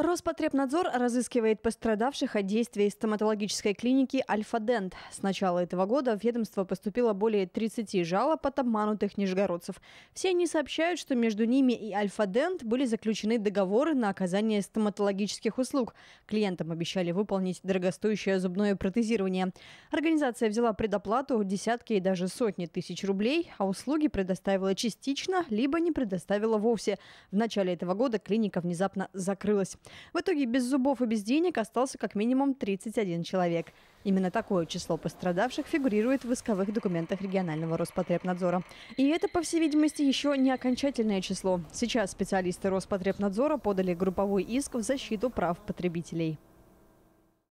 Роспотребнадзор разыскивает пострадавших от действий стоматологической клиники «Альфа-Дент». С начала этого года в ведомство поступило более 30 жалоб от обманутых нижегородцев. Все они сообщают, что между ними и «Альфа-Дент» были заключены договоры на оказание стоматологических услуг. Клиентам обещали выполнить дорогостоящее зубное протезирование. Организация взяла предоплату десятки и даже сотни тысяч рублей, а услуги предоставила частично, либо не предоставила вовсе. В начале этого года клиника внезапно закрылась. В итоге без зубов и без денег остался как минимум 31 человек. Именно такое число пострадавших фигурирует в исковых документах регионального Роспотребнадзора. И это, по всей видимости, еще не окончательное число. Сейчас специалисты Роспотребнадзора подали групповой иск в защиту прав потребителей.